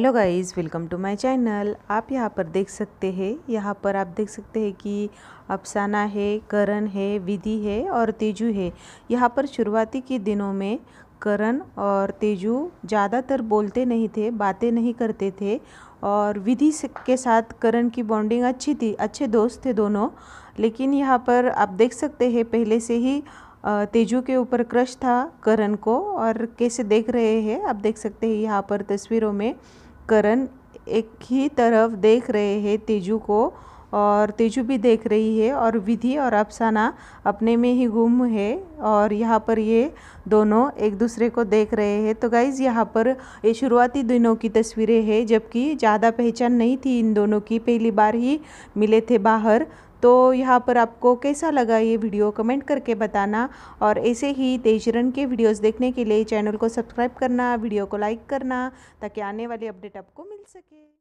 hello guys welcome to my channel आप यहाँ पर देख सकते हैं यहाँ पर आप देख सकते हैं कि अफसाना है करण है विधि है और तेजू है यहाँ पर शुरुआती के दिनों में करण और तेजू ज़्यादातर बोलते नहीं थे बातें नहीं करते थे और विधि के साथ करण की बॉन्डिंग अच्छी थी अच्छे दोस्त थे दोनों लेकिन यहाँ पर आप देख सकते हैं पहले से ही तेजू के ऊपर क्रश था करण को और कैसे देख रहे हैं आप देख सकते हैं यहाँ पर तस्वीरों में करण एक ही तरफ देख रहे हैं तेजू को और तेजू भी देख रही है और विधि और अफसाना अपने में ही गुम है और यहाँ पर ये दोनों एक दूसरे को देख रहे हैं तो गाइज़ यहाँ पर ये शुरुआती दिनों की तस्वीरें हैं जबकि ज़्यादा पहचान नहीं थी इन दोनों की पहली बार ही मिले थे बाहर तो यहाँ पर आपको कैसा लगा ये वीडियो कमेंट करके बताना और ऐसे ही तेजरन के वीडियोस देखने के लिए चैनल को सब्सक्राइब करना वीडियो को लाइक करना ताकि आने वाली अपडेट आपको मिल सके